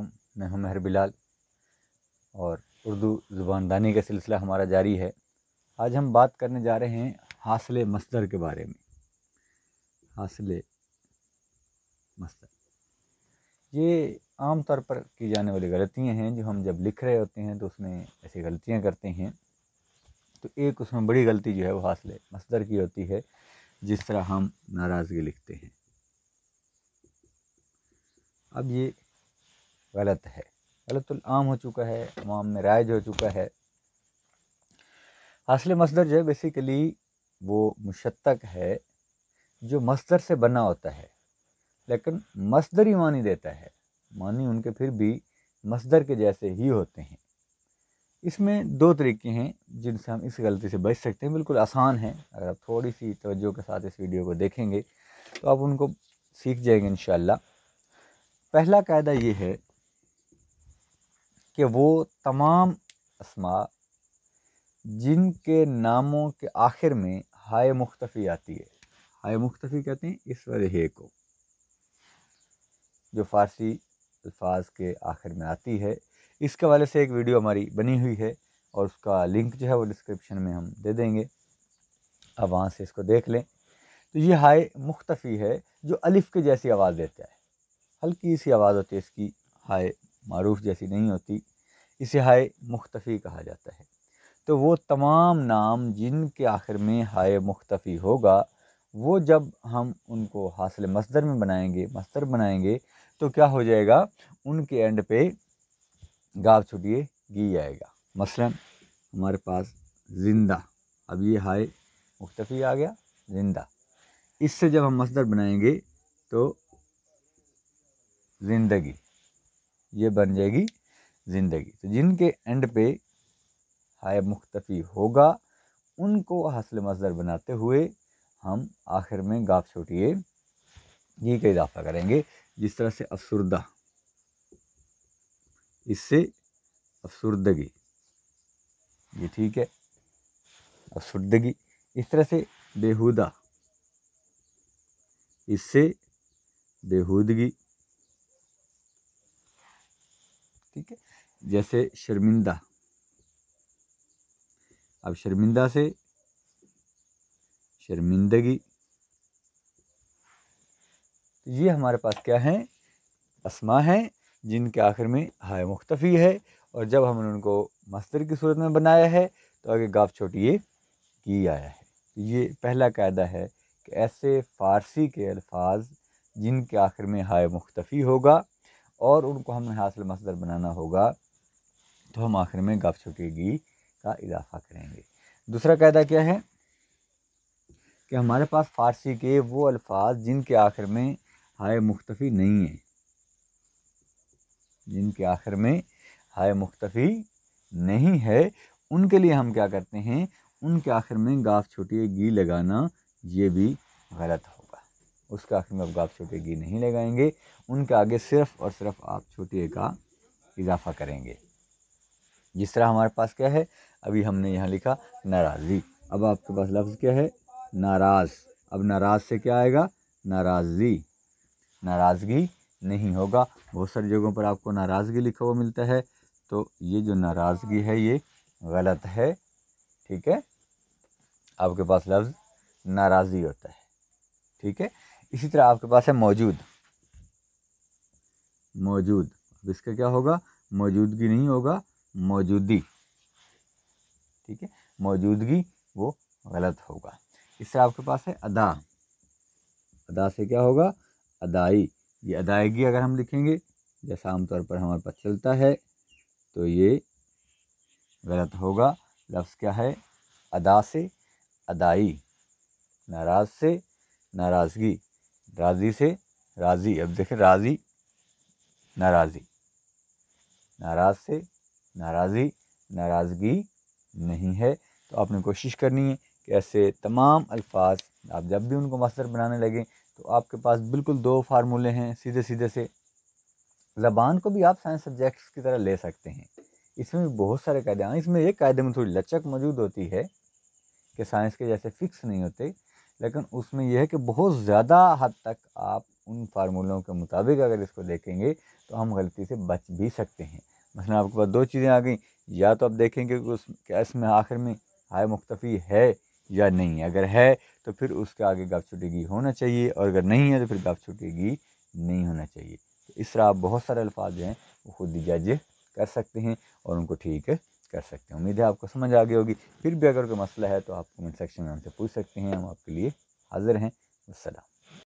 वालेकुम मैं हूं महर बिलाल और उर्दू ज़ुबानदानी का सिलसिला हमारा जारी है आज हम बात करने जा रहे हैं हासिल मस्दर के बारे में हासिल मस्दर ये आम तौर पर की जाने वाली गलतियां हैं जो हम जब लिख रहे होते हैं तो उसमें ऐसी गलतियां करते हैं तो एक उसमें बड़ी गलती जो है वो हासिल मसदर की होती है जिस तरह हम नाराज़गी लिखते हैं अब ये गलत है आम हो चुका है आम में राइज हो चुका है हासिल मसदर जो है बेसिकली वो मुशतक है जो मसदर से बना होता है लेकिन मसदर ही मानी देता है मानी उनके फिर भी मसदर के जैसे ही होते हैं इसमें दो तरीके हैं जिनसे हम इस गलती से बच सकते हैं बिल्कुल आसान है अगर आप थोड़ी सी तवज्जो के साथ इस वीडियो को देखेंगे तो आप उनको सीख जाएंगे इन पहला कायदा ये है कि वो तमाम असमा जिनके नामों के आखिर में हाय मुख्तफ़ी आती है हाय मुख्तफ़ी कहते हैं इस वे को जो फ़ारसी अल्फाज के आखिर में आती है इसके हवाले से एक वीडियो हमारी बनी हुई है और उसका लिंक जो है वो डिस्क्रिप्शन में हम दे देंगे आप वहाँ से इसको देख लें तो ये हाय मुख्तफ़ी है जो अलिफ़ के जैसी आवाज़ देता है हल्की सी आवाज़ होती है इसकी हाय मारूफ जैसी नहीं होती इसे हाय मुख्तफ़ी कहा जाता है तो वो तमाम नाम जिनके आखिर में हाय मुख्तफ़ी होगा वो जब हम उनको हासिल मस्दर में बनाएंगे मसदर बनाएंगे तो क्या हो जाएगा उनके एंड पे गाव छुटिए गी आएगा मसलन हमारे पास ज़िंदा अब ये हाय मुख्तफ़ी आ गया ज़िंदा इससे जब हम मस्दर बनाएंगे तो ज़िंदगी ये बन जाएगी ज़िंदगी तो जिनके एंड पे हाय मुख्तफ़ी होगा उनको हासिल मजदर बनाते हुए हम आखिर में गाप छोटिए घी का इजाफा करेंगे जिस तरह से अफसरदा इससे अफसरदगी ये ठीक है अफसरदगी इस तरह से बेहुदा इससे बेहूदगी जैसे शर्मिंदा अब शर्मिंदा से शर्मिंदगी तो ये हमारे पास क्या हैं असमा हैं जिनके आखिर में हाय मुख्तफ़ी है और जब हमने उनको मस्तर की सूरत में बनाया है तो आगे गाफ छोटी ये की आया है ये पहला कायदा है कि ऐसे फ़ारसी के अल्फाज जिनके आखिर में हाय मुख्तफ़ी होगा और उनको हमने हासिल मसदर बनाना होगा तो हम आखिर में गप छुकेगी का इजाफा करेंगे दूसरा कायदा क्या है कि हमारे पास फ़ारसी के वो अल्फाज जिनके आखिर में हाय मुख्तफ़ी नहीं है जिनके आखिर में हाय मुख्तफ़ी नहीं है उनके लिए हम क्या करते हैं उनके आखिर में गाफ छोटी घी लगाना ये भी गलत होगा उसके आखिर में आप गाफ छोटे घी नहीं लगाएंगे उनके आगे सिर्फ़ और सिर्फ आप छोटी का इजाफा करेंगे जिस तरह हमारे पास क्या है अभी हमने यहाँ लिखा नाराज़गी अब आपके पास लफ्ज़ क्या है नाराज़ अब नाराज़ से क्या आएगा नाराज़गी नाराज़गी नहीं होगा बहुत सारी जगहों पर आपको नाराज़गी लिखा हुआ मिलता है तो ये जो नाराज़गी है ये गलत है ठीक है आपके पास लफ्ज़ नाराज़गी होता है ठीक है इसी तरह आपके पास है मौजूद मौजूद अब इसका क्या होगा मौजूदगी नहीं होगा मौजूदगी ठीक है मौजूदगी वो गलत होगा इससे आपके पास है अदा अदा से क्या होगा अदाई ये अदायगी अगर हम लिखेंगे जैसा आमतौर पर हमारे पास चलता है तो ये गलत होगा लफ्ज़ क्या है अदा से अदाई नाराज़ से नाराज़गी राज़ी से राज़ी अब देखें राज़ी नाराज़ी नाराज़ से नाराज़ी नाराज़गी नहीं है तो आपने कोशिश करनी है कि ऐसे तमाम अल्फाज आप जब भी उनको मसर बनाने लगें तो आपके पास बिल्कुल दो फार्मूले हैं सीधे सीधे से ज़बान को भी आप साइंस सब्जेक्ट्स की तरह ले सकते हैं इसमें भी बहुत सारे कायदे हैं इसमें एक कायदे में थोड़ी लचक मौजूद होती है कि साइंस के जैसे फ़िक्स नहीं होते लेकिन उसमें यह है कि बहुत ज़्यादा हद तक आप उन फार्मूलों के मुताबिक अगर इसको देखेंगे तो हम गलती से बच भी सकते हैं मसलन आपके पास दो चीज़ें आ गई या तो आप देखेंगे कि उस कैस में आखिर में हाय मुख्तफ़ी है या नहीं अगर है तो फिर उसके आगे गप छुटेगी होना चाहिए और अगर नहीं है तो फिर गप छुटेगी नहीं होना चाहिए तो इस तरह आप बहुत सारे अल्फाज हैं वो खुद जज कर सकते हैं और उनको ठीक कर सकते हैं उम्मीद है आपको समझ आ गई होगी फिर भी अगर कोई मसला है तो आप कमेंट सेक्शन में हमसे पूछ सकते हैं हम आपके लिए हाज़िर हैं सलाम